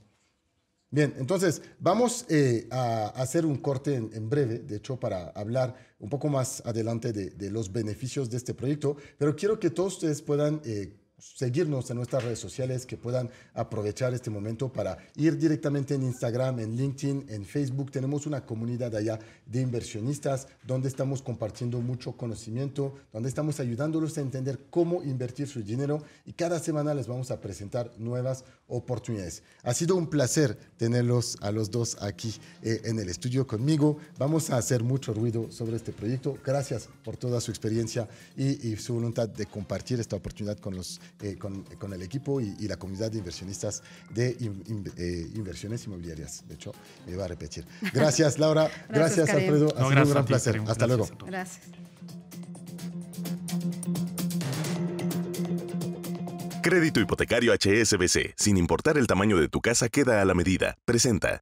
Bien, entonces vamos eh, a hacer un corte en, breve, de hecho, para hablar un poco más adelante de, los beneficios de este proyecto, pero quiero que todos ustedes puedan eh, seguirnos en nuestras redes sociales, que puedan aprovechar este momento para ir directamente en Instagram, en LinkedIn, en Facebook. Tenemos una comunidad allá de inversionistas donde estamos compartiendo mucho conocimiento, donde estamos ayudándolos a entender cómo invertir su dinero y cada semana les vamos a presentar nuevas oportunidades. Ha sido un placer tenerlos a los dos aquí eh, en el estudio conmigo. Vamos a hacer mucho ruido sobre este proyecto. Gracias por toda su experiencia y, su voluntad de compartir esta oportunidad con, los, eh, con, con, el equipo y, la comunidad de inversionistas de eh, inversiones inmobiliarias. De hecho, me va a repetir. Gracias, Laura. *laughs* gracias, Alfredo. Ha sido un gran placer. Hasta luego. Gracias. Crédito hipotecario HSBC, sin importar el tamaño de tu casa, queda a la medida. Presenta.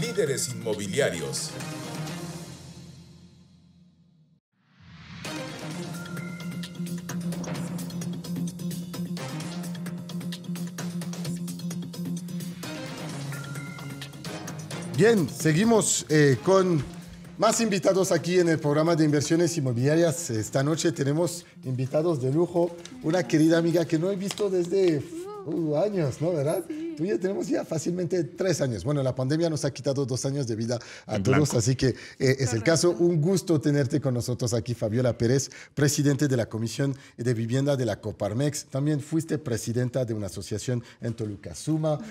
Líderes inmobiliarios. Bien, seguimos eh, con más invitados aquí en el programa de inversiones inmobiliarias. Esta noche tenemos invitados de lujo, una querida amiga que no he visto desde uh, años, ¿no? ¿Verdad? tenemos ya fácilmente tres años. Bueno, la pandemia nos ha quitado dos años de vida a todos, así que eh, es el caso. Un gusto tenerte con nosotros aquí, Fabiola Pérez, presidente de la Comisión de Vivienda de la Coparmex. También fuiste presidenta de una asociación en Toluca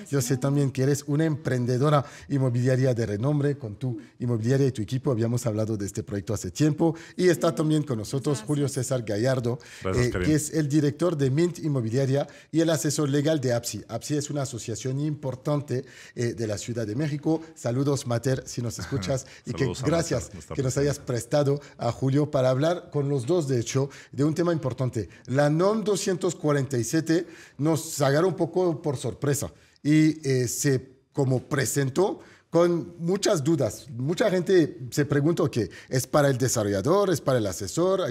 Yo sé también que eres una emprendedora inmobiliaria de renombre con tu inmobiliaria y tu equipo. Habíamos hablado de este proyecto hace tiempo. Y está también con nosotros Julio César Gallardo, eh, que es el director de Mint Inmobiliaria y el asesor legal de APSI. APSI es una asociación importante eh, de la Ciudad de México. Saludos, Mater, si nos escuchas. *laughs* y que gracias que nos hayas prestado a Julio para hablar con los dos, de hecho, de un tema importante. La NOM 247 nos agarró un poco por sorpresa y eh, se como presentó con muchas dudas. Mucha gente se preguntó que es para el desarrollador, es para el asesor.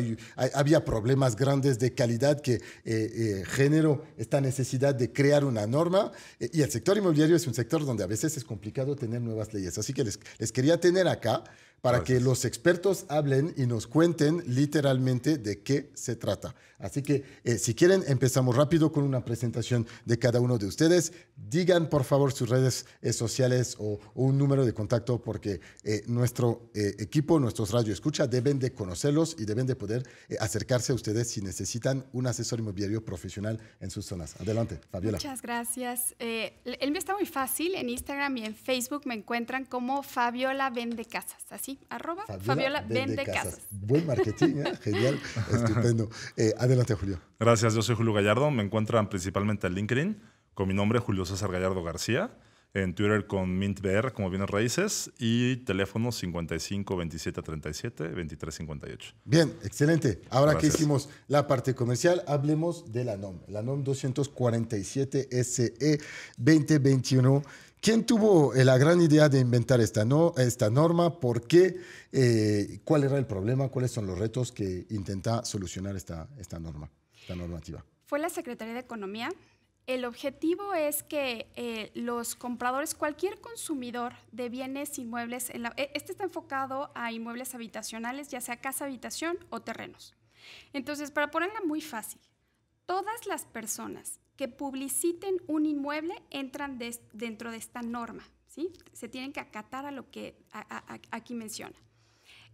había problemas grandes de calidad que eh, eh, generó esta necesidad de crear una norma. Eh, y el sector inmobiliario es un sector donde a veces es complicado tener nuevas leyes. Así que les, quería tener acá para que los expertos hablen y nos cuenten literalmente de qué se trata. Así que eh, si quieren, empezamos rápido con una presentación de cada uno de ustedes. Digan por favor sus redes eh, sociales o, un número de contacto porque eh, nuestro equipo, nuestros radio escucha, deben de conocerlos y deben de poder acercarse a ustedes si necesitan un asesor inmobiliario profesional en sus zonas. Adelante, Fabiola. Muchas gracias. el me está muy fácil. En Instagram y en Facebook me encuentran como Fabiola Vende Casas. Así, arroba Fabiola, Vende, Casas. Buen marketing, genial, *laughs* estupendo. Adelante, Julio. Gracias, yo soy Julio Gallardo. Me encuentran principalmente en LinkedIn con mi nombre Julio César Gallardo García, en Twitter con MintBR como bienes raíces y teléfono 55 27 37 23 58. Bien, excelente. Ahora que hicimos la parte comercial, hablemos de la NOM, la NOM 247 SE 2021 ¿Quién tuvo eh, la gran idea de inventar esta, no, esta norma? ¿Por qué? Eh, ¿Cuál era el problema? ¿Cuáles son los retos que intenta solucionar esta, esta norma, esta normativa? Fue la Secretaría de Economía. El objetivo es que eh, los compradores, cualquier consumidor de bienes inmuebles, e, este está enfocado a inmuebles habitacionales, ya sea casa, habitación o terrenos. Entonces, para ponerla muy fácil, todas las personas que publiciten un inmueble entran dentro de esta norma, ¿sí? Se tienen que acatar a lo que aquí menciona.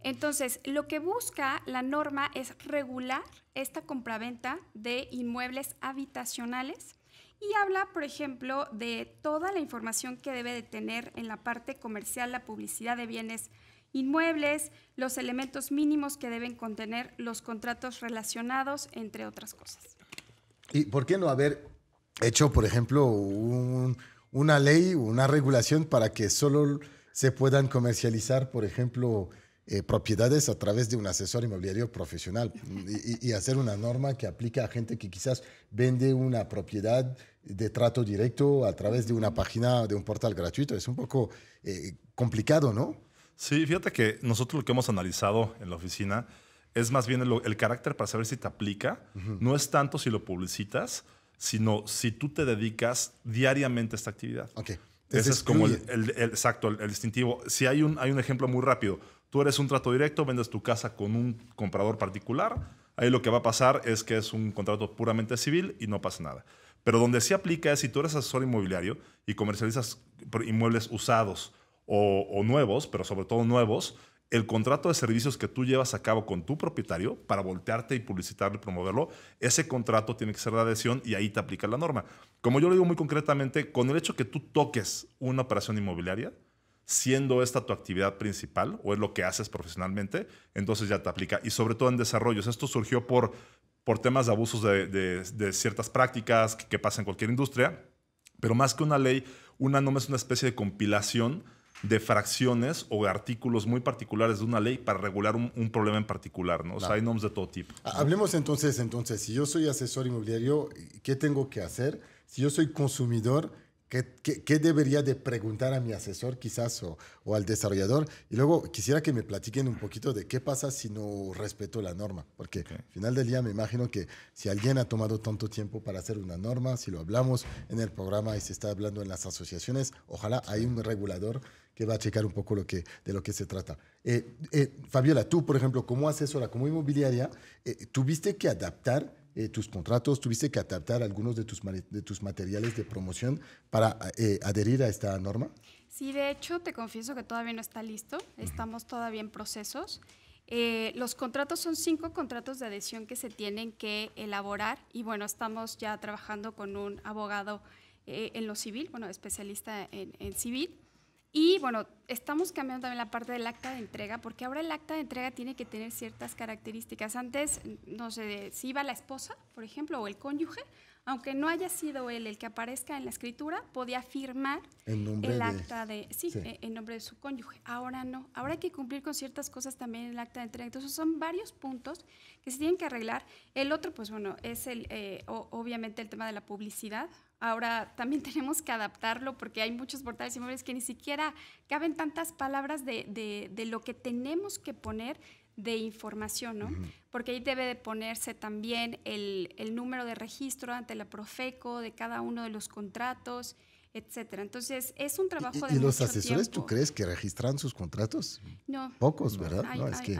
Entonces, lo que busca la norma es regular esta compraventa de inmuebles habitacionales y habla, por ejemplo, de toda la información que debe de tener en la parte comercial la publicidad de bienes inmuebles, los elementos mínimos que deben contener los contratos relacionados, entre otras cosas. ¿Y por qué no haber hecho, por ejemplo, una ley, una regulación para que solo se puedan comercializar, por ejemplo, eh, propiedades a través de un asesor inmobiliario profesional y, hacer una norma que aplica a gente que quizás vende una propiedad de trato directo a través de una página, de un portal gratuito. Es un poco eh, complicado, ¿no? Sí, fíjate que nosotros lo que hemos analizado en la oficina es más bien el, carácter para saber si te aplica. No es tanto si lo publicitas, sino si tú te dedicas diariamente a esta actividad. Ok. Ese es como el, exacto, el, distintivo. Si hay un, hay un ejemplo muy rápido, tú eres un trato directo, vendes tu casa con un comprador particular, ahí lo que va a pasar es que es un contrato puramente civil y no pasa nada. Pero donde sí aplica es si tú eres asesor inmobiliario y comercializas inmuebles usados o nuevos, pero sobre todo nuevos, el contrato de servicios que tú llevas a cabo con tu propietario para voltearte y publicitarlo y promoverlo, ese contrato tiene que ser de adhesión y ahí te aplica la norma. Como yo lo digo muy concretamente, con el hecho que tú toques una operación inmobiliaria, siendo esta tu actividad principal o es lo que haces profesionalmente, entonces ya te aplica. Y sobre todo en desarrollos. Esto surgió por, por temas de abusos de, ciertas prácticas que, que en cualquier industria, pero más que una ley, una norma es una especie de compilación de fracciones o artículos muy particulares de una ley para regular un, problema en particular, ¿no? O sea, hay normas de todo tipo. Ah, hablemos entonces, entonces, si yo soy asesor inmobiliario, ¿qué tengo que hacer? Si yo soy consumidor, ¿Qué, debería de preguntar a mi asesor quizás o, al desarrollador? Y luego quisiera que me platiquen un poquito de qué pasa si no respeto la norma, porque al final del día me imagino que si alguien ha tomado tanto tiempo para hacer una norma, si lo hablamos en el programa y se está hablando en las asociaciones, ojalá hay un regulador que va a checar un poco lo que, de lo que se trata. Eh, eh, Fabiola, tú, por ejemplo, como asesora, como inmobiliaria, eh, tuviste que adaptar eh, tus contratos, tuviste que adaptar algunos de tus, de tus materiales de promoción para eh, adherir a esta norma? Sí, de hecho, te confieso que todavía no está listo, estamos todavía en procesos. Eh, los contratos son cinco contratos de adhesión que se tienen que elaborar y bueno, estamos ya trabajando con un abogado en lo civil, bueno, especialista en, en civil y bueno, estamos cambiando también la parte del acta de entrega, porque ahora el acta de entrega tiene que tener ciertas características. Antes, no sé, si iba la esposa, por ejemplo, o el cónyuge, aunque no haya sido él el que aparezca en la escritura, podía firmar el acta de, sí, e, en nombre de su cónyuge. Ahora no, ahora hay que cumplir con ciertas cosas también en el acta de entrega. Entonces son varios puntos que se tienen que arreglar. El otro, pues bueno, es el, eh, obviamente el tema de la publicidad. Ahora también *laughs* tenemos que adaptarlo porque hay muchos portales y móviles que ni siquiera caben tantas palabras de, de, lo que tenemos que poner de información, ¿no? Porque ahí debe de ponerse también el, el, número de registro ante la Profeco de cada uno de los contratos, etcétera. Entonces, es un trabajo de ¿Y, los asesores, tú crees que registran sus contratos? No. Pocos, ¿verdad? no, es que,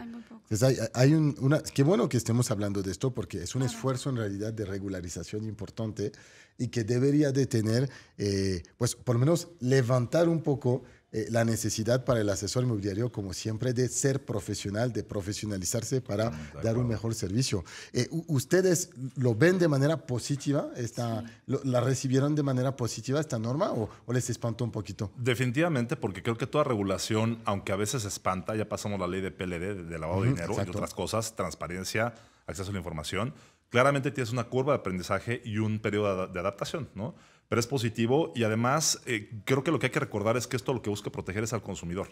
hay un, una, qué bueno que estemos hablando de esto porque es un esfuerzo en realidad de regularización importante y que debería de tener, eh, pues por lo menos levantar un poco eh, la necesidad para el asesor inmobiliario, como siempre, de ser profesional, de profesionalizarse para mm, dar un mejor servicio. Eh, ¿Ustedes lo ven de manera positiva? Esta, ¿La recibieron de manera positiva esta norma o, les espantó un poquito? Definitivamente, porque creo que toda regulación, aunque a veces espanta, ya pasamos la ley de PLD, de, lavado de dinero y otras cosas, transparencia, acceso a la información, claramente tienes una curva de aprendizaje y un periodo de adaptación, ¿no? pero es positivo y además eh, creo que lo que hay que recordar es que esto lo que busca proteger es al consumidor,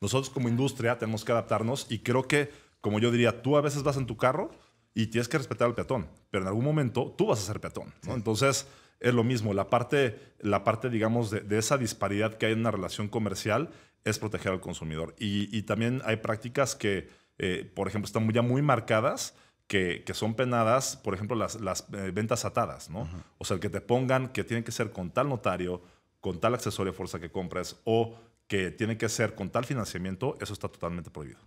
Nosotros como industria tenemos que adaptarnos y creo que, como yo diría, tú a veces vas en tu carro y tienes que respetar al peatón, pero en algún momento tú vas a ser peatón, Entonces es lo mismo, la parte, la parte digamos, de, esa disparidad que hay en una relación comercial es proteger al consumidor. Y, también hay prácticas que, eh, por ejemplo, están ya muy marcadas que, son penadas, por ejemplo, las, las eh, ventas atadas, ¿no? O sea, el que te pongan que tienen que ser con tal notario, con tal accesorio de fuerza que compras, o que tiene que ser con tal financiamiento, eso está totalmente prohibido.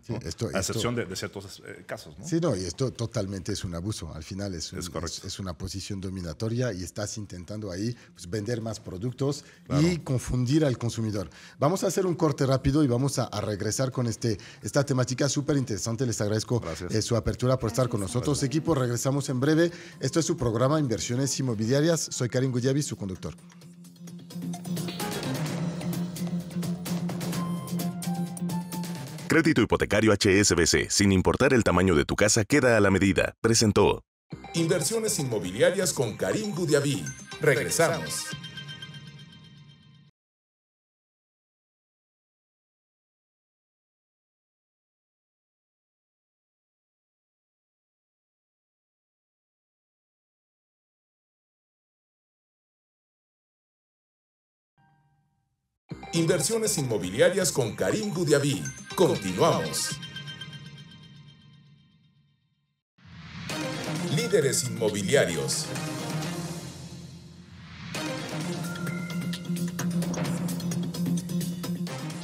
a excepción de, ciertos eh, casos. ¿no? Sí, no, y esto totalmente es un abuso. Al final es, una posición dominatoria y estás intentando ahí pues, vender más productos y confundir al consumidor. Vamos a hacer un corte rápido y vamos a, regresar con este, esta temática súper interesante. Les agradezco eh, su apertura por estar con nosotros. Equipo, regresamos en breve. Esto es su programa Inversiones Inmobiliarias. Soy Karim Guyabi, su conductor. Crédito hipotecario HSBC, sin importar el tamaño de tu casa, queda a la medida. Presentó. Inversiones inmobiliarias con Karim Gudiabí. Regresamos. Inversiones inmobiliarias con Karim Gudiabí. Continuamos. Líderes inmobiliarios.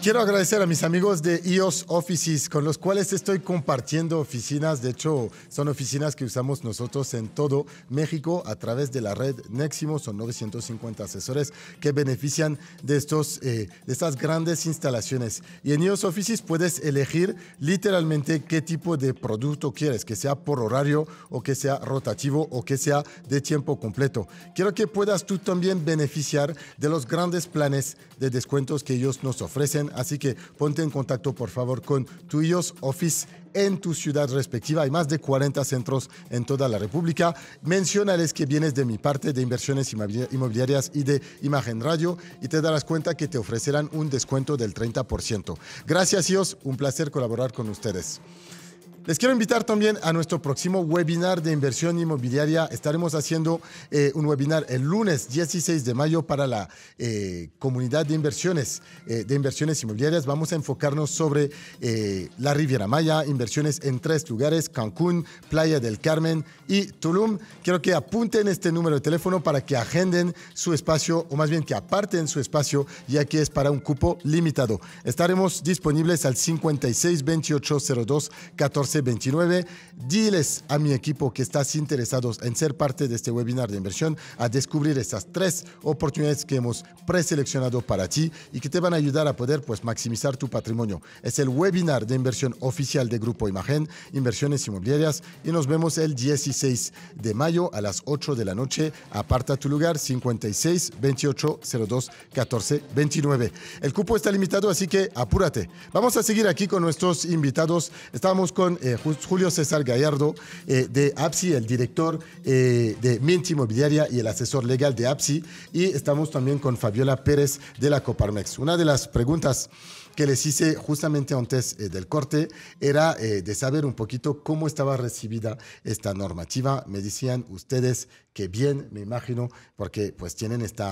Quiero agradecer a mis amigos de EOS Offices, con los cuales estoy compartiendo oficinas. De hecho, son oficinas que usamos nosotros en todo México a través de la red Neximo. Son 950 asesores que benefician de, estos, eh, de estas grandes instalaciones. Y en EOS Offices puedes elegir literalmente qué tipo de producto quieres, que sea por horario o que sea rotativo o que sea de tiempo completo. Quiero que puedas tú también beneficiar de los grandes planes de descuentos que ellos nos ofrecen Así que ponte en contacto, por favor, con IOS office en tu ciudad respectiva. Hay más de 40 centros en toda la República. Mencionales que vienes de mi parte de inversiones inmobiliarias y de Imagen Radio y te darás cuenta que te ofrecerán un descuento del 30%. Gracias, Ios. Un placer colaborar con ustedes. Les quiero invitar también a nuestro próximo webinar de inversión inmobiliaria. Estaremos haciendo eh, un webinar el lunes 16 de mayo para la eh, comunidad de inversiones, eh, de inversiones inmobiliarias. Vamos a enfocarnos sobre la Riviera Maya, inversiones en tres lugares, Cancún, Playa del Carmen y Tulum. Quiero que apunten este número de teléfono para que agenden su espacio, o más bien que aparten su espacio, ya que es para un cupo limitado. Estaremos disponibles al 56 28 02 14 29, Diles a mi equipo que estás interesados en ser parte de este webinar de inversión a descubrir estas tres oportunidades que hemos preseleccionado para ti y que te van a ayudar a poder pues, maximizar tu patrimonio. Es el webinar de inversión oficial de Grupo Imagen, Inversiones Inmobiliarias, y nos vemos el 16 de mayo a las 8 de la noche. Aparta tu lugar 56 28 02 14 29. El cupo está limitado, así que apúrate. Vamos a seguir aquí con nuestros invitados. Estamos con eh, Julio César Gallardo eh, de APSI, el director eh, de Mint Inmobiliaria y el asesor legal de APSI. Y estamos también con Fabiola Pérez de la Coparmex. Una de las preguntas que les hice justamente antes del corte era de saber un poquito cómo estaba recibida esta normativa. Me decían ustedes que bien, me imagino, porque pues tienen este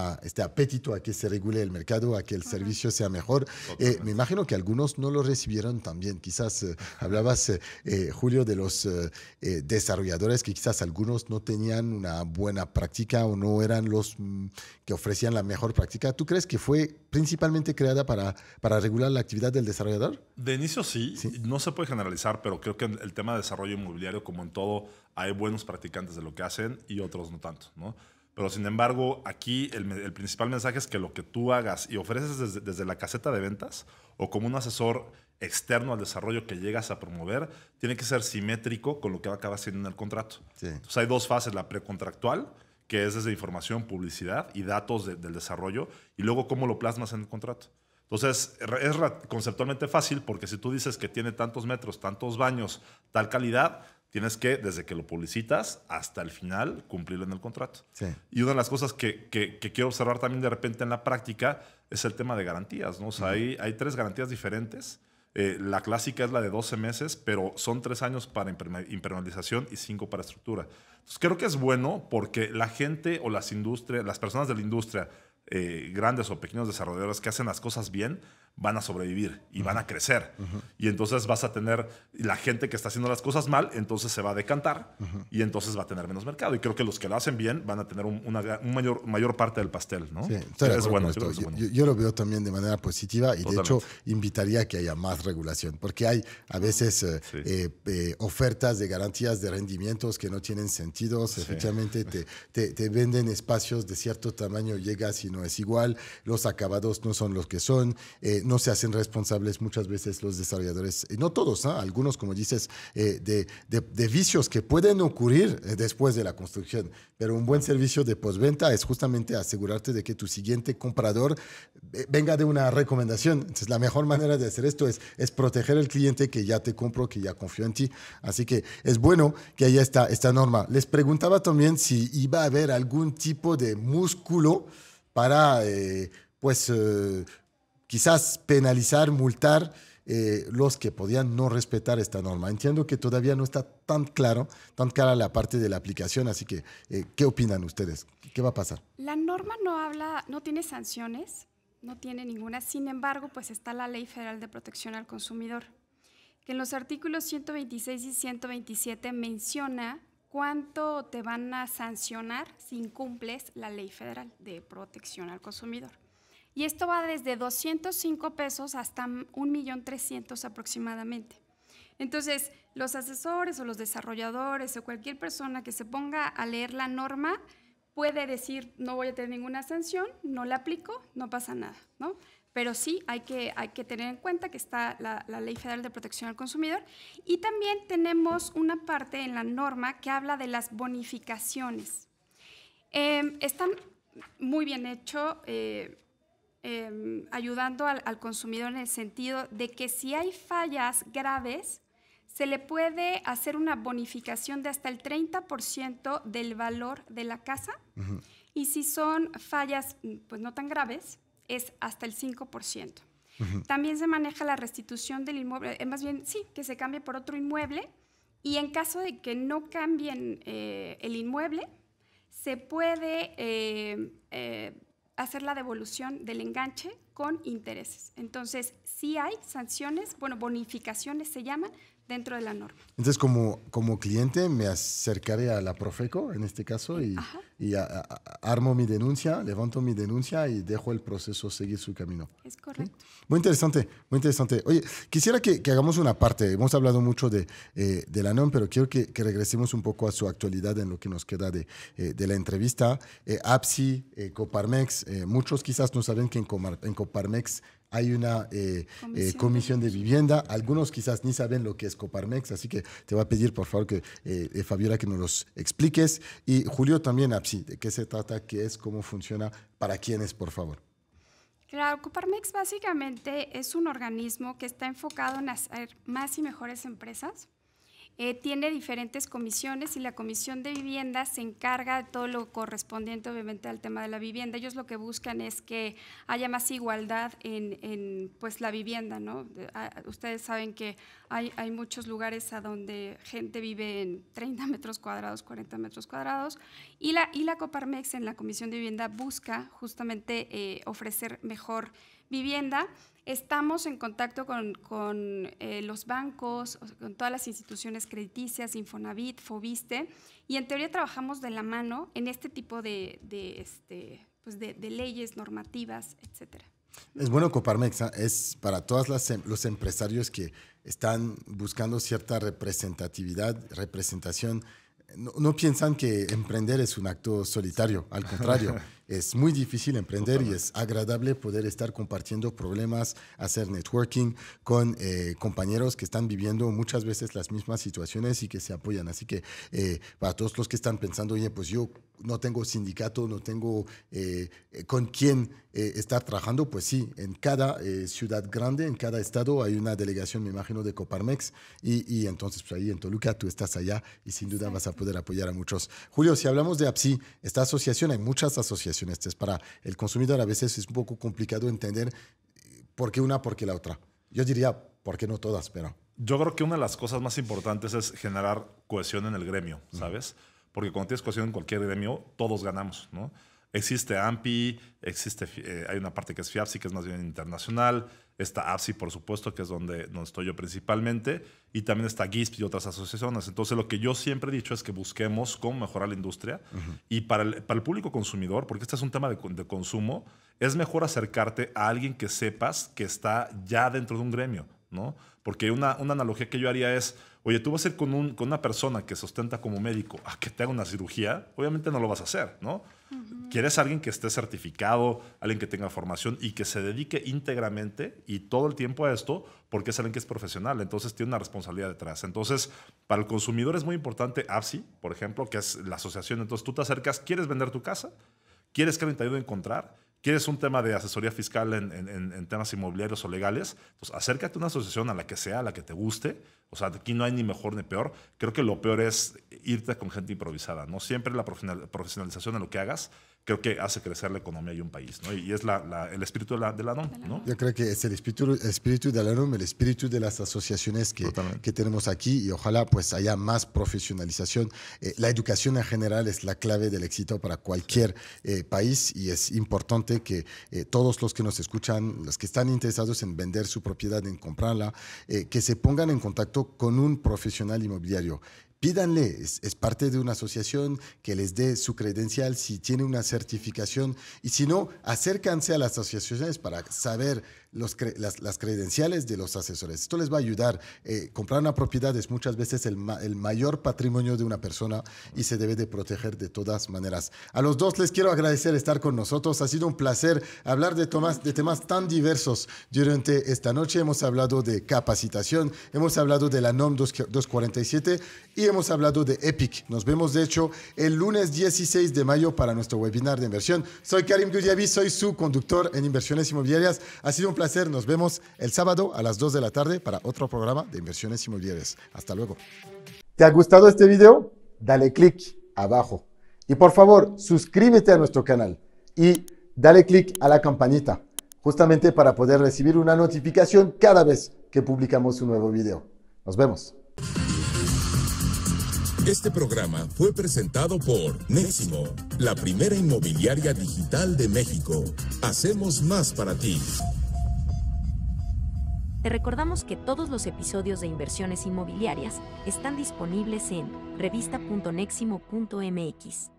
apetito a que se regule el mercado, a que el servicio sea mejor. Eh, me imagino que algunos no lo recibieron también. Quizás eh, hablabas, eh, Julio, de los desarrolladores que quizás algunos no tenían una buena práctica o no eran los mm, que ofrecían la mejor práctica. ¿Tú crees que fue principalmente creada para, para regular la actividad del desarrollador? De inicio sí. sí. No se puede generalizar, pero creo que el tema de desarrollo inmobiliario, como en todo, hay buenos practicantes de lo que hacen y otros no tanto, Pero sin embargo, aquí el, principal mensaje es que lo que tú hagas y ofreces desde, la caseta de ventas o como un asesor externo al desarrollo que llegas a promover tiene que ser simétrico con lo que acabas siendo en el contrato. Entonces hay dos fases, la precontractual, que es desde información, publicidad y datos del desarrollo, y luego cómo lo plasmas en el contrato. Entonces es conceptualmente fácil porque si tú dices que tiene tantos metros, tantos baños, tal calidad, tienes que, desde que lo publicitas hasta el final, cumplirlo en el contrato. Y una de las cosas que, que, quiero observar también de repente en la práctica es el tema de garantías. ¿no? hay, hay, tres garantías diferentes. Eh, la clásica es la de 12 meses, pero son tres años para impermeabilización y cinco para estructura. Entonces, creo que es bueno porque la gente o las industrias, las personas de la industria, eh, grandes o pequeños desarrolladores que hacen las cosas bien, van a sobrevivir y van a crecer. Y entonces vas a tener la gente que está haciendo las cosas mal, entonces se va a decantar y entonces va a tener menos mercado. Y creo que los que lo hacen bien van a tener una mayor, mayor parte del pastel, ¿no? bueno, yo, lo veo también de manera positiva y de hecho invitaría que haya más regulación, porque hay a veces eh, eh, eh, ofertas de garantías de rendimientos que no tienen sentido, efectivamente te, venden espacios de cierto tamaño, llegas y no es igual, los acabados no son los que son. Eh, no se hacen responsables muchas veces los desarrolladores, y eh, no todos, algunos, como dices, eh, de, vicios que pueden ocurrir eh, después de la construcción. Pero un buen servicio de postventa es justamente asegurarte de que tu siguiente comprador venga de una recomendación. Entonces, la mejor manera de hacer esto es, es proteger al cliente que ya te compró, que ya confió en ti. Así que es bueno que haya esta, esta norma. Les preguntaba también si iba a haber algún tipo de músculo para... pues quizás penalizar, multar eh, los que podían no respetar esta norma. Entiendo que todavía no está tan claro, tan clara la parte de la aplicación, así que, eh, ¿qué opinan ustedes? ¿Qué va a pasar? La norma no habla, no tiene sanciones, no tiene ninguna, sin embargo, pues está la Ley Federal de Protección al Consumidor, que en los artículos 126 y 127 menciona cuánto te van a sancionar si incumples la Ley Federal de Protección al Consumidor. Y esto va desde 205 pesos hasta 1.300.000 aproximadamente. Entonces, los asesores o los desarrolladores o cualquier persona que se ponga a leer la norma puede decir, no voy a tener ninguna sanción, no la aplico, no pasa nada, ¿no? Pero sí hay que, hay que tener en cuenta que está la, Ley Federal de Protección al Consumidor. Y también tenemos una parte en la norma que habla de las bonificaciones. Em, están muy bien hecho. Eh, Em, ayudando al, consumidor en el sentido de que si hay fallas graves, se le puede hacer una bonificación de hasta el 30% del valor de la casa y si son fallas pues no tan graves es hasta el 5%. También se maneja la restitución del inmueble, es eh, más bien sí, que se cambie por otro inmueble y en caso de que no cambien eh, el inmueble, se puede eh, hacer la devolución del enganche con intereses. Entonces, si hay sanciones, bueno, bonificaciones se llaman, dentro de la norma. Entonces, como, como cliente, me acercaré a la Profeco, en este caso, y, y armo mi denuncia, levanto mi denuncia y dejo el proceso seguir su camino. Es correcto. Muy interesante, muy interesante. Oye, quisiera que, hagamos una parte. Hemos hablado mucho de, eh, la NOM, pero quiero que, regresemos un poco a su actualidad en lo que nos queda de, eh, la entrevista. Eh, APSI, Coparmex, muchos quizás no saben que en, en Coparmex hay una eh, eh, comisión. de vivienda. Algunos quizás ni saben lo que es Coparmex, así que te voy a pedir por favor que eh, Fabiola que nos los expliques. Y Julio también, APSI, ah, ¿de qué se trata? ¿Qué es? ¿Cómo funciona? ¿Para quiénes, por favor? Claro, Coparmex básicamente es un organismo que está enfocado en hacer más y mejores empresas. Eh, tiene diferentes comisiones y la comisión de vivienda se encarga de todo lo correspondiente obviamente al tema de la vivienda. Ellos lo que buscan es que haya más igualdad en, pues, la vivienda. ¿no? Ah, ustedes saben que hay, muchos lugares a donde gente vive en 30 metros cuadrados, 40 metros cuadrados y la, y la Coparmex en la comisión de vivienda busca justamente eh, ofrecer mejor vivienda. Estamos en contacto con, eh, los bancos, con todas las instituciones crediticias, Infonavit, Fobiste, y en teoría trabajamos de la mano en este tipo de, de, este, pues leyes, normativas, etcétera. Es bueno Coparmex, es para todos em, los empresarios que están buscando cierta representatividad, representación. no, piensan que emprender es un acto solitario, al contrario, *laughs* es muy difícil emprender y es agradable poder estar compartiendo problemas, hacer networking con eh, compañeros que están viviendo muchas veces las mismas situaciones y que se apoyan. Así que eh, para todos los que están pensando, oye, pues yo no tengo sindicato, no tengo eh, con quién estar trabajando, pues sí, en cada ciudad grande, en cada estado hay una delegación, me imagino, de Coparmex y, entonces pues ahí en Toluca tú estás allá y sin duda vas a poder apoyar a muchos. Julio, si hablamos de APSI, esta asociación, hay muchas asociaciones este, es Para el consumidor a veces es un poco complicado entender eh, por qué una, por qué la otra. Yo diría, ¿por qué no todas? Pero... Yo creo que una de las cosas más importantes es generar cohesión en el gremio, ¿sabes? Porque cuando tienes cohesión en cualquier gremio, todos ganamos, ¿no? Existe AMPI, existe, eh, hay una parte que es FIAPSI, que es más bien internacional. Está APSI, por supuesto, que es donde, no estoy yo principalmente. Y también está GISP y otras asociaciones. Entonces, lo que yo siempre he dicho es que busquemos cómo mejorar la industria. Y para el, para el, público consumidor, porque este es un tema de, de consumo, es mejor acercarte a alguien que sepas que está ya dentro de un gremio. ¿no? Porque una, una, analogía que yo haría es, oye, tú vas a ir con, un, con una persona que se ostenta como médico a que te haga una cirugía, obviamente no lo vas a hacer, ¿no? Quieres alguien que esté certificado, alguien que tenga formación y que se dedique íntegramente y todo el tiempo a esto, porque es alguien que es profesional, entonces tiene una responsabilidad detrás. Entonces, para el consumidor es muy importante APSI, por ejemplo, que es la asociación. Entonces, tú te acercas, quieres vender tu casa, quieres que alguien te ayude a encontrar ¿Quieres un tema de asesoría fiscal en, temas inmobiliarios o legales? Pues acércate a una asociación a la que sea, a la que te guste. O sea, aquí no hay ni mejor ni peor. Creo que lo peor es irte con gente improvisada, ¿no? Siempre la profesionalización de lo que hagas creo que hace crecer la economía de un país, ¿no? Y es el espíritu de la, de ¿no? Yo creo que es el espíritu, espíritu de la NOM, el espíritu de las asociaciones que, tenemos aquí y ojalá pues haya más profesionalización. Eh, la educación en general es la clave del éxito para cualquier eh, país y es importante que eh, todos los que nos escuchan, los que están interesados en vender su propiedad, en comprarla, que se pongan en contacto con un profesional inmobiliario pídanle, es, parte de una asociación que les dé su credencial si tiene una certificación y si no, acérquense a las asociaciones para saber las, credenciales de los asesores. Esto les va a ayudar. Eh, comprar una propiedad es muchas veces el, mayor patrimonio de una persona y se debe de proteger de todas maneras. A los dos les quiero agradecer estar con nosotros. Ha sido un placer hablar de, de temas tan diversos durante esta noche. Hemos hablado de capacitación, hemos hablado de la NOM 247 y hemos hablado de EPIC. Nos vemos, de hecho, el lunes 16 de mayo para nuestro webinar de inversión. Soy Karim Gudiabi soy su conductor en inversiones inmobiliarias. Ha sido un placer hacer Nos vemos el sábado a las 2 de la tarde para otro programa de inversiones inmobiliarias. Hasta luego. ¿Te ha gustado este video? Dale click abajo. Y por favor, suscríbete a nuestro canal y dale click a la campanita, justamente para poder recibir una notificación cada vez que publicamos un nuevo video. Nos vemos. Este programa fue presentado por Neximo, la primera inmobiliaria digital de México. Hacemos más para ti. Te recordamos que todos los episodios de inversiones inmobiliarias están disponibles en revista.neximo.mx.